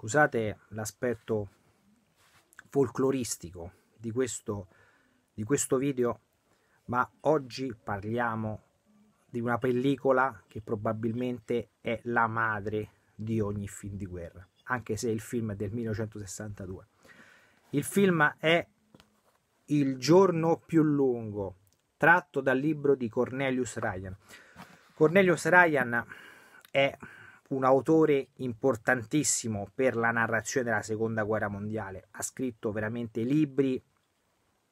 Scusate l'aspetto folcloristico di questo, di questo video, ma oggi parliamo di una pellicola che probabilmente è la madre di ogni film di guerra, anche se il film è del 1962. Il film è Il giorno più lungo, tratto dal libro di Cornelius Ryan. Cornelius Ryan è un autore importantissimo per la narrazione della seconda guerra mondiale, ha scritto veramente libri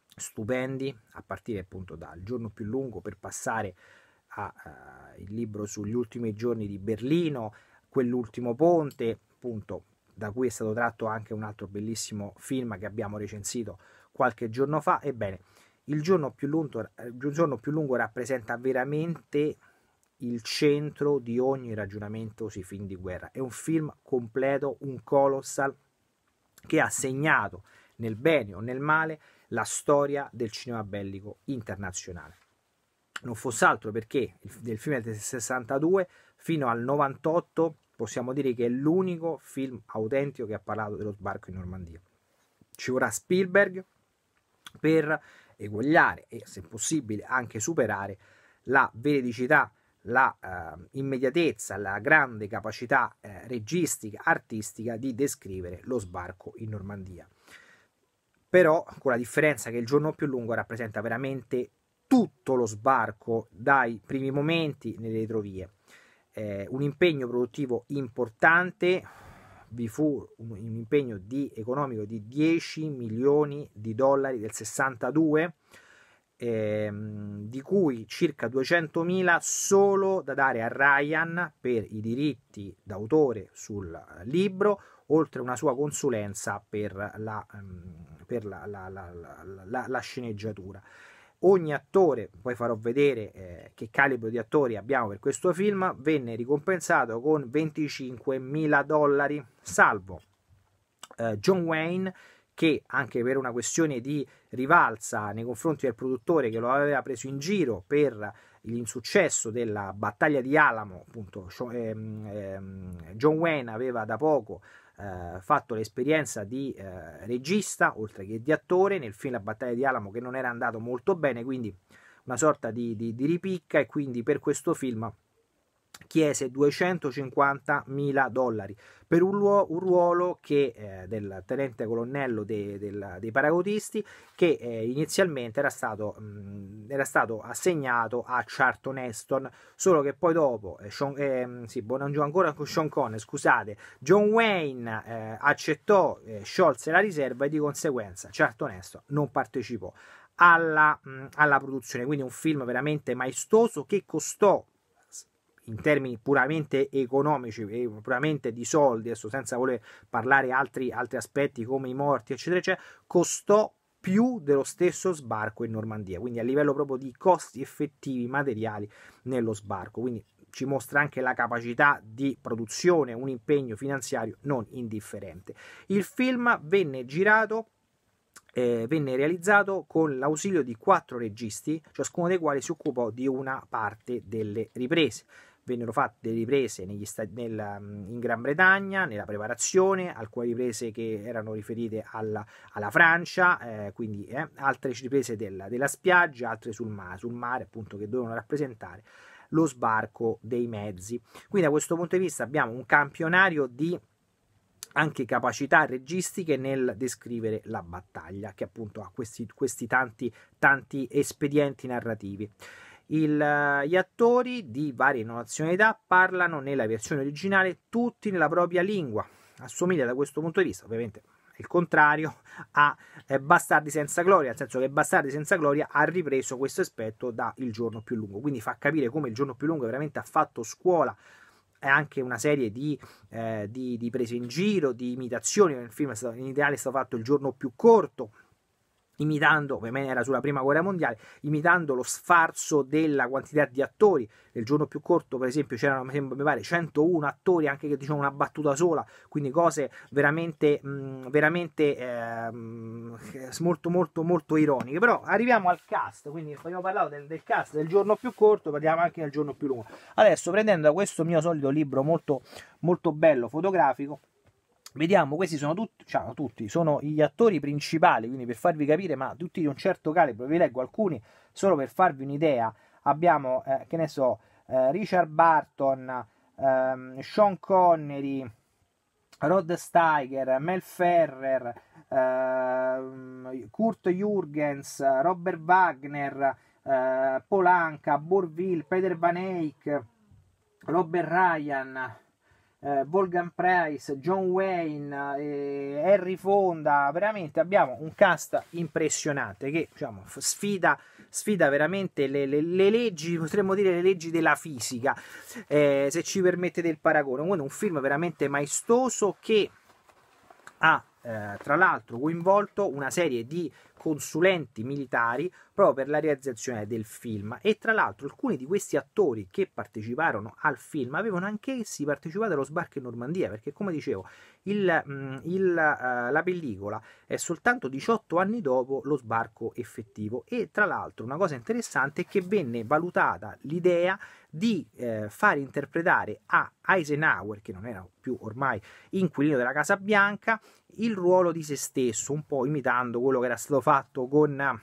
stupendi, a partire appunto dal giorno più lungo per passare al uh, libro sugli ultimi giorni di Berlino, quell'ultimo ponte, appunto da cui è stato tratto anche un altro bellissimo film che abbiamo recensito qualche giorno fa. Ebbene, il giorno più lungo, il giorno più lungo rappresenta veramente il centro di ogni ragionamento sui film di guerra. È un film completo, un colossal, che ha segnato nel bene o nel male la storia del cinema bellico internazionale. Non fosse altro perché del film del 62 fino al 98 possiamo dire che è l'unico film autentico che ha parlato dello sbarco in Normandia. Ci vorrà Spielberg per eguagliare e se possibile anche superare la veridicità la eh, immediatezza, la grande capacità eh, registica, artistica di descrivere lo sbarco in Normandia. Però con la differenza che il giorno più lungo rappresenta veramente tutto lo sbarco dai primi momenti nelle retrovie. Eh, un impegno produttivo importante, vi fu un, un impegno di, economico di 10 milioni di dollari del 62 ehm, di cui circa 200.000 solo da dare a Ryan per i diritti d'autore sul eh, libro, oltre una sua consulenza per la, ehm, per la, la, la sceneggiatura. Ogni attore, poi farò vedere eh, che calibro di attori abbiamo per questo film, venne ricompensato con 25.000 dollari, salvo eh, John Wayne che anche per una questione di rivalsa nei confronti del produttore che lo aveva preso in giro per l'insuccesso della battaglia di Alamo, appunto ehm, ehm, John Wayne aveva da poco eh, fatto l'esperienza di eh, regista, oltre che di attore, nel film La battaglia di Alamo che non era andato molto bene, quindi una sorta di, di, di ripicca e quindi per questo film chiese 250.000 dollari per un, ruolo che, eh, del tenente colonnello dei, del, dei paracutisti che eh, inizialmente era stato, mh, mm, era stato, assegnato a Charlton Heston, solo che poi dopo, eh, Sean, eh, sì, buongiorno boh, ancora con Sean Conner, scusate, John Wayne eh, accettò, eh, sciolse la riserva e di conseguenza Charlton Heston non partecipò alla, mh, mm, alla produzione, quindi un film veramente maestoso che costò in termini puramente economici e puramente di soldi, adesso senza voler parlare altri, altri aspetti come i morti, eccetera, eccetera, costò più dello stesso sbarco in Normandia, quindi a livello proprio di costi effettivi materiali nello sbarco, quindi ci mostra anche la capacità di produzione, un impegno finanziario non indifferente. Il film venne girato eh, venne realizzato con l'ausilio di quattro registi, ciascuno dei quali si occupò di una parte delle riprese. Vennero fatte riprese sta- nella, in Gran Bretagna, nella preparazione, alcune riprese che erano riferite alla, alla Francia, eh, quindi eh, altre riprese della, della spiaggia, altre sul, ma- sul mare, appunto, che dovevano rappresentare lo sbarco dei mezzi. Quindi da questo punto di vista abbiamo un campionario di anche capacità registiche nel descrivere la battaglia, che appunto ha questi, questi tanti, tanti espedienti narrativi. Il, gli attori di varie nazionalità parlano nella versione originale tutti nella propria lingua. Assomiglia da questo punto di vista, ovviamente il contrario, a eh, Bastardi senza gloria, nel senso che Bastardi senza gloria ha ripreso questo aspetto da Il giorno più lungo, quindi fa capire come Il giorno più lungo veramente ha fatto scuola è anche una serie di, eh, di, di prese in giro, di imitazioni. Nel film è stato, in ideale è stato fatto il giorno più corto imitando, me era sulla prima guerra mondiale, imitando lo sfarzo della quantità di attori. Nel giorno più corto, per esempio, c'erano, mi pare, 101 attori anche che dicevano una battuta sola, quindi cose veramente, mh, veramente eh, molto, molto, molto ironiche. Però arriviamo al cast, quindi abbiamo parlato del, del, cast del giorno più corto, parliamo anche del giorno più lungo. Adesso, prendendo questo mio solito libro molto, molto bello, fotografico, Vediamo, questi sono tutti, cioè, tutti, sono gli attori principali, quindi per farvi capire, ma tutti di un certo calibro, vi leggo alcuni solo per farvi un'idea. Abbiamo, eh, che ne so, eh, Richard Barton, ehm, Sean Connery, Rod Steiger, Mel Ferrer, ehm, Kurt Jurgens, Robert Wagner, eh, Polanca, Bourville, Peter Van Eyck, Robert Ryan, eh, Volgan Price, John Wayne, eh, Harry Fonda, veramente abbiamo un cast impressionante che diciamo, sfida, sfida veramente le, le, le, leggi, potremmo dire le leggi della fisica, eh, se ci permettete il paragone. Quindi un film veramente maestoso che ha eh, tra l'altro coinvolto una serie di consulenti militari proprio per la realizzazione del film e tra l'altro alcuni di questi attori che parteciparono al film avevano anch'essi partecipato allo sbarco in Normandia perché come dicevo il, mm, il, eh, la pellicola è soltanto 18 anni dopo lo sbarco effettivo e tra l'altro una cosa interessante è che venne valutata l'idea di eh, far interpretare a Eisenhower, che non era più ormai inquilino della Casa Bianca, il ruolo di se stesso, un po' imitando quello che era stato fatto fatto con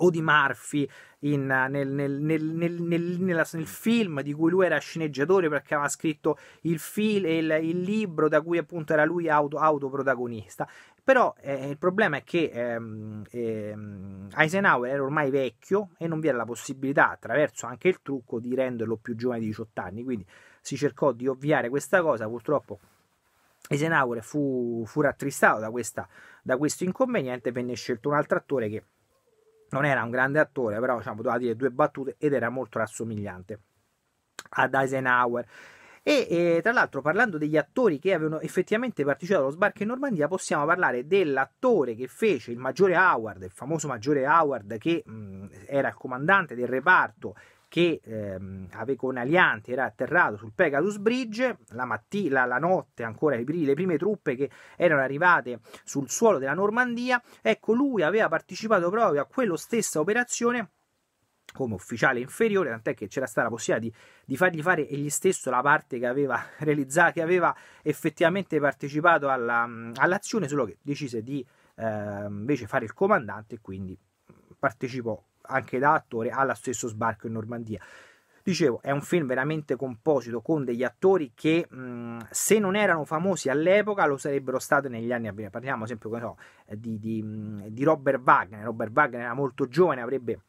Odi Murphy in, nel, nel, nel, nella, nel, film di cui lui era sceneggiatore perché aveva scritto il, fil, il, il libro da cui appunto era lui auto, autoprotagonista però eh, il problema è che ehm, ehm, Eisenhower era ormai vecchio e non vi era la possibilità attraverso anche il trucco di renderlo più giovane di 18 anni quindi si cercò di ovviare questa cosa purtroppo Eisenhower fu, fu rattristato da, questa, da questo inconveniente, venne scelto un altro attore che non era un grande attore, però diciamo, doveva dire due battute ed era molto rassomigliante ad Eisenhower. E, e, tra l'altro, parlando degli attori che avevano effettivamente partecipato allo sbarco in Normandia, possiamo parlare dell'attore che fece il maggiore Howard, il famoso maggiore Howard, che mh, era il comandante del reparto che ehm, con Alianti era atterrato sul Pegasus Bridge, la, mattina, la, la notte ancora le, prime truppe che erano arrivate sul suolo della Normandia, ecco lui aveva partecipato proprio a quella stessa operazione come ufficiale inferiore, tant'è che c'era stata la possibilità di, di fargli fare egli stesso la parte che aveva realizzato, che aveva effettivamente partecipato alla, all'azione, solo che decise di eh, invece fare il comandante e quindi partecipò anche da attore ha lo stesso sbarco in Normandia. Dicevo, è un film veramente composito con degli attori che mh, se non erano famosi all'epoca lo sarebbero stati negli anni a venire. Parliamo ad esempio no, di, di, di Robert Wagner. Robert Wagner era molto giovane, avrebbe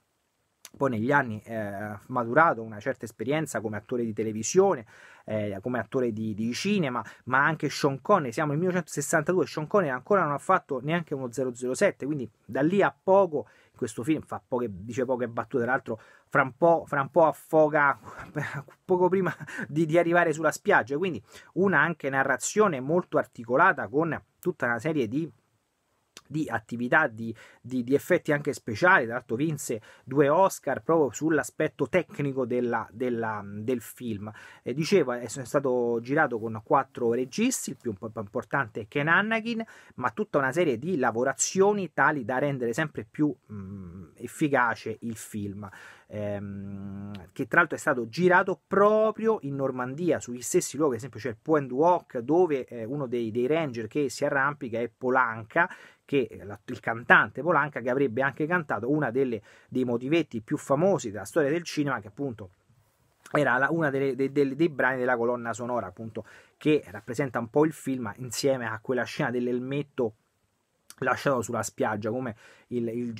poi negli anni eh, maturato una certa esperienza come attore di televisione, eh, come attore di, di, cinema, ma anche Sean Connery, siamo nel 1962, Sean Connery ancora non ha fatto neanche uno 007, quindi da lì a poco questo film fa poche, dice poche battute, tra l'altro fra un po', fra un po affoga poco prima di, di arrivare sulla spiaggia, quindi una anche narrazione molto articolata con tutta una serie di di attività, di, di, di effetti anche speciali. Tra l'altro, vinse due Oscar proprio sull'aspetto tecnico della, della, mm, del film. Eh, dicevo, è stato girato con quattro registi, il più importante è Ken Anakin, ma tutta una serie di lavorazioni tali da rendere sempre più mh, mm, efficace il film ehm, che tra l'altro è stato girato proprio in Normandia, sugli stessi luoghi, ad esempio c'è il Point Walk dove eh, uno dei, dei ranger che si arrampica è Polanca, che la, il cantante Polanca che avrebbe anche cantato uno dei motivetti più famosi della storia del cinema che appunto era uno dei, dei, dei brani della colonna sonora appunto che rappresenta un po' il film insieme a quella scena dell'elmetto lasciato sulla spiaggia, come il, il,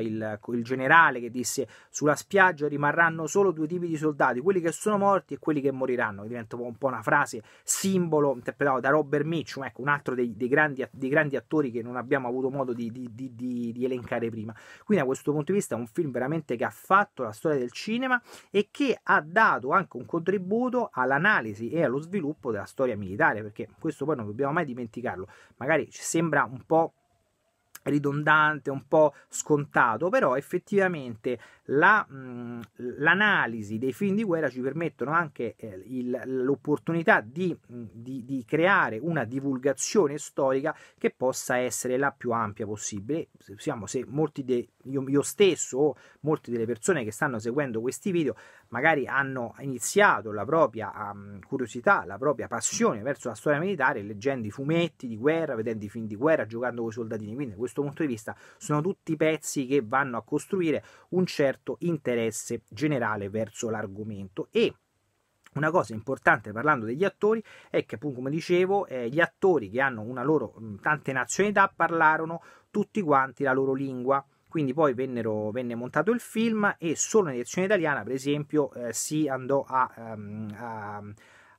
il, il, generale che disse sulla spiaggia rimarranno solo due tipi di soldati, quelli che sono morti e quelli che moriranno, che diventa un po' una frase simbolo interpretata da Robert Mitchum, ecco, un altro dei, dei, grandi, dei, grandi, attori che non abbiamo avuto modo di, di, di, di, elencare prima. Quindi da questo punto di vista è un film veramente che ha fatto la storia del cinema e che ha dato anche un contributo all'analisi e allo sviluppo della storia militare, perché questo poi non dobbiamo mai dimenticarlo, magari ci sembra un po' ridondante, un po' scontato, però effettivamente la, mh, mm, l'analisi dei film di guerra ci permettono anche eh, il, l'opportunità di, mm, di, di, creare una divulgazione storica che possa essere la più ampia possibile. Siamo, se molti de, io, io stesso o molte delle persone che stanno seguendo questi video magari hanno iniziato la propria um, curiosità, la propria passione verso la storia militare leggendo i fumetti di guerra, vedendo i film di guerra, giocando con i soldatini. Quindi da questo punto di vista sono tutti pezzi che vanno a costruire un certo interesse generale verso l'argomento e una cosa importante parlando degli attori è che, appunto, come dicevo, eh, gli attori che hanno una loro tante nazionalità parlarono tutti quanti la loro lingua quindi poi vennero, venne montato il film e solo in edizione italiana per esempio eh, si andò a, um, a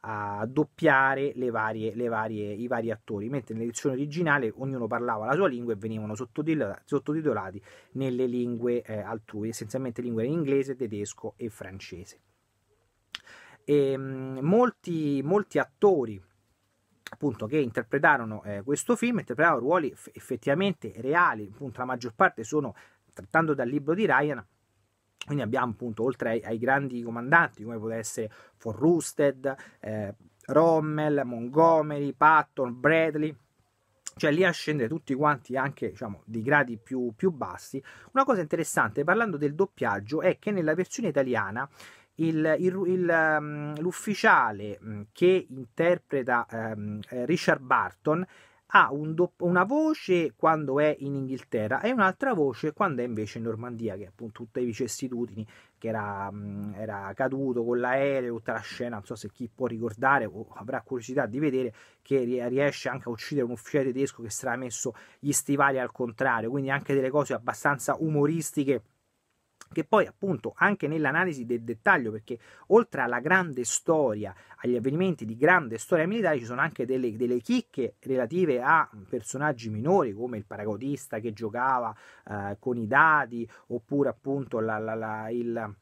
a doppiare le varie, le varie, i vari attori, mentre nell'edizione originale ognuno parlava la sua lingua e venivano sottotitolati nelle lingue eh, altrui, essenzialmente lingue in inglese, tedesco e francese. E, ehm, molti, molti attori appunto che interpretarono eh, questo film, interpretavano ruoli f- effettivamente reali, appunto la maggior parte sono trattando dal libro di Ryan. Quindi abbiamo appunto oltre ai, ai grandi comandanti come poteva essere Forrusted, eh, Rommel, Montgomery, Patton, Bradley, cioè lì a scendere tutti quanti anche diciamo, di gradi più, più, bassi. Una cosa interessante parlando del doppiaggio è che nella versione italiana il, il, il, mm, l'ufficiale mm, che interpreta ehm, eh, Richard Barton ha un dopp- una voce quando è in Inghilterra e un'altra voce quando è invece in Normandia, che è appunto tutte le vicissitudini, che era, mm, era, caduto con l'aereo, tutta la scena, non so se chi può ricordare o avrà curiosità di vedere, che riesce anche a uccidere un ufficiale tedesco che sarà messo gli stivali al contrario, quindi anche delle cose abbastanza umoristiche che poi appunto anche nell'analisi del dettaglio, perché oltre alla grande storia, agli avvenimenti di grande storia militare, ci sono anche delle, delle chicche relative a personaggi minori come il paracodista che giocava eh, con i dadi, oppure appunto la, la, la, il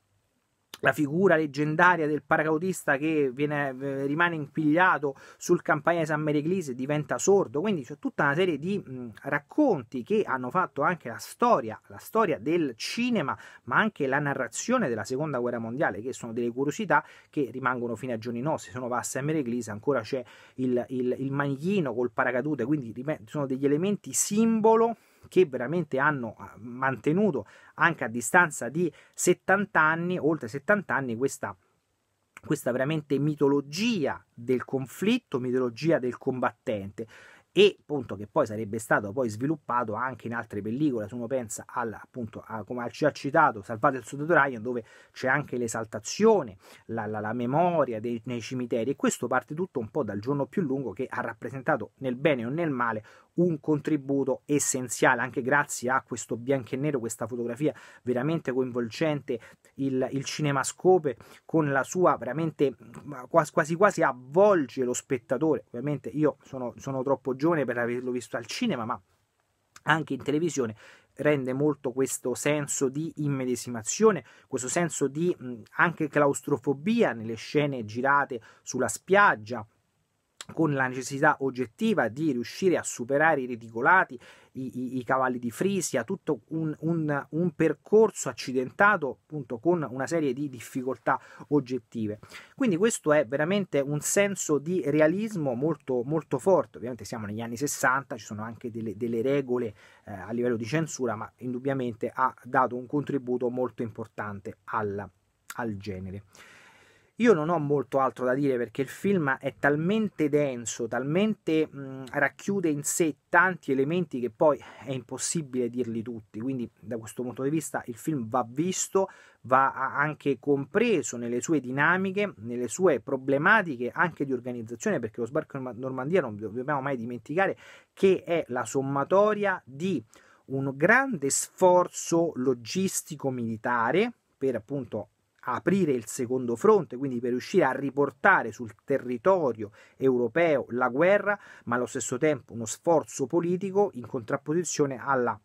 la figura leggendaria del paracautista che viene, rimane impigliato sul campanile di San Mereglise e diventa sordo, quindi c'è tutta una serie di mh, racconti che hanno fatto anche la storia, la storia del cinema, ma anche la narrazione della seconda guerra mondiale, che sono delle curiosità che rimangono fino a giorni nostri, Se sono va a San Mereglise, ancora c'è il, il, il manichino col paracadute, quindi sono degli elementi simbolo che veramente hanno ah, mantenuto anche a distanza di 70 anni, oltre 70 anni, questa questa veramente mitologia del conflitto, mitologia del combattente e appunto che poi sarebbe stato poi sviluppato anche in altre pellicole, se uno pensa al, appunto, a, come ci ha citato Salvate il Soldato Ryan, dove c'è anche l'esaltazione, la, la, la memoria dei, nei cimiteri e questo parte tutto un po' dal giorno più lungo che ha rappresentato nel bene o nel male un contributo essenziale anche grazie a questo bianco e nero, questa fotografia veramente coinvolgente, il, il cinemascope con la sua veramente quasi quasi avvolge lo spettatore. Ovviamente io sono, sono troppo giovane per averlo visto al cinema, ma anche in televisione rende molto questo senso di immedesimazione, questo senso di anche claustrofobia nelle scene girate sulla spiaggia con la necessità oggettiva di riuscire a superare i reticolati, i, i, i cavalli di Frisia, tutto un, un, un, percorso accidentato appunto con una serie di difficoltà oggettive. Quindi questo è veramente un senso di realismo molto, molto forte, ovviamente siamo negli anni 60, ci sono anche delle, delle regole eh, a livello di censura, ma indubbiamente ha dato un contributo molto importante alla, al genere. Io non ho molto altro da dire perché il film è talmente denso, talmente mh, racchiude in sé tanti elementi che poi è impossibile dirli tutti, quindi da questo punto di vista il film va visto, va anche compreso nelle sue dinamiche, nelle sue problematiche anche di organizzazione, perché lo sbarco in Normandia non dobbiamo mai dimenticare che è la sommatoria di un grande sforzo logistico militare per appunto aprire il secondo fronte, quindi per riuscire a riportare sul territorio europeo la guerra, ma allo stesso tempo uno sforzo politico in contrapposizione alla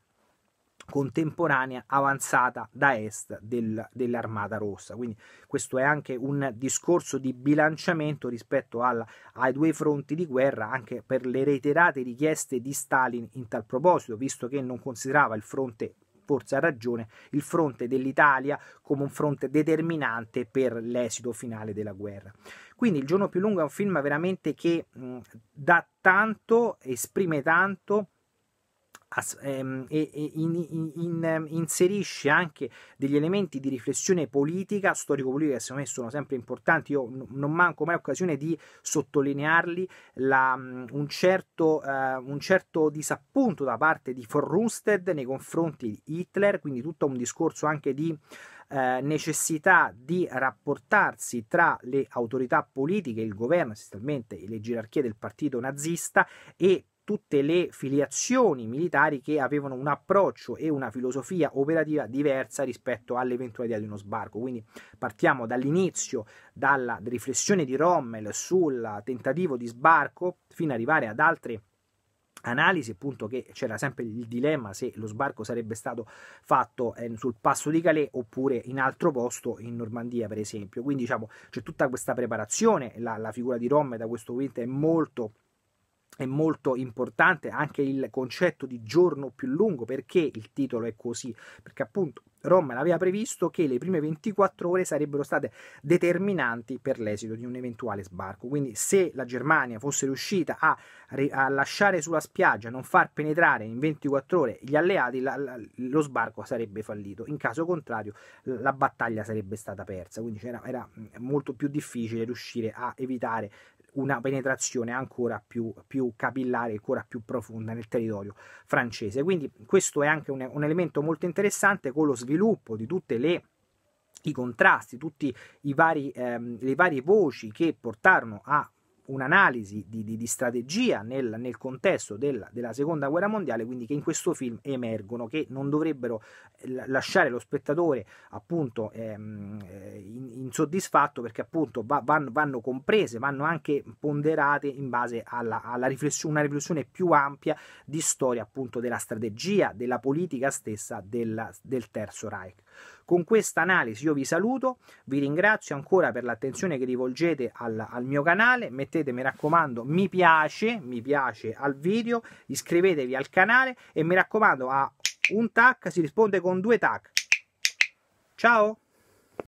contemporanea avanzata da est del, dell'Armata Rossa. Quindi questo è anche un discorso di bilanciamento rispetto alla, ai due fronti di guerra, anche per le reiterate richieste di Stalin in tal proposito, visto che non considerava il fronte forse ha ragione il fronte dell'Italia come un fronte determinante per l'esito finale della guerra. Quindi Il giorno più lungo è un film veramente che mh, dà tanto, esprime tanto Ehm, e, e in, in, in, ehm, inserisce anche degli elementi di riflessione politica, storico-politica, che secondo me sono sempre importanti, io n- non manco mai occasione di sottolinearli, la, un, certo, eh, un certo disappunto da parte di Forrusted nei confronti di Hitler, quindi tutto un discorso anche di... Eh, necessità di rapportarsi tra le autorità politiche, il governo essenzialmente e le gerarchie del partito nazista e tutte le filiazioni militari che avevano un approccio e una filosofia operativa diversa rispetto all'eventualità di uno sbarco. Quindi partiamo dall'inizio, dalla riflessione di Rommel sul tentativo di sbarco, fino ad arrivare ad altre analisi appunto che c'era sempre il dilemma se lo sbarco sarebbe stato fatto eh, sul passo di Calais oppure in altro posto in Normandia per esempio quindi diciamo c'è tutta questa preparazione la, la figura di Rommel da questo punto è molto è molto importante anche il concetto di giorno più lungo, perché il titolo è così? Perché appunto Roma l'aveva previsto che le prime 24 ore sarebbero state determinanti per l'esito di un eventuale sbarco. Quindi, se la Germania fosse riuscita a, a lasciare sulla spiaggia, non far penetrare in 24 ore gli alleati, la, la, lo sbarco sarebbe fallito. In caso contrario, la battaglia sarebbe stata persa. Quindi era molto più difficile riuscire a evitare una penetrazione ancora più, più capillare, ancora più profonda nel territorio francese. Quindi questo è anche un, un elemento molto interessante con lo sviluppo di tutte le i contrasti, tutte ehm, le varie voci che portarono a un'analisi di, di, di strategia nel, nel contesto della, della, seconda guerra mondiale, quindi che in questo film emergono, che non dovrebbero eh, lasciare lo spettatore appunto ehm, eh, insoddisfatto perché appunto va, vanno, vanno, comprese, vanno anche ponderate in base alla, alla riflessione, una riflessione più ampia di storia appunto della strategia, della politica stessa della, del Terzo Reich. Con questa analisi io vi saluto, vi ringrazio ancora per l'attenzione che rivolgete al, al mio canale, mettete mi raccomando mi piace, mi piace al video, iscrivetevi al canale e mi raccomando a un tac si risponde con due tac. Ciao!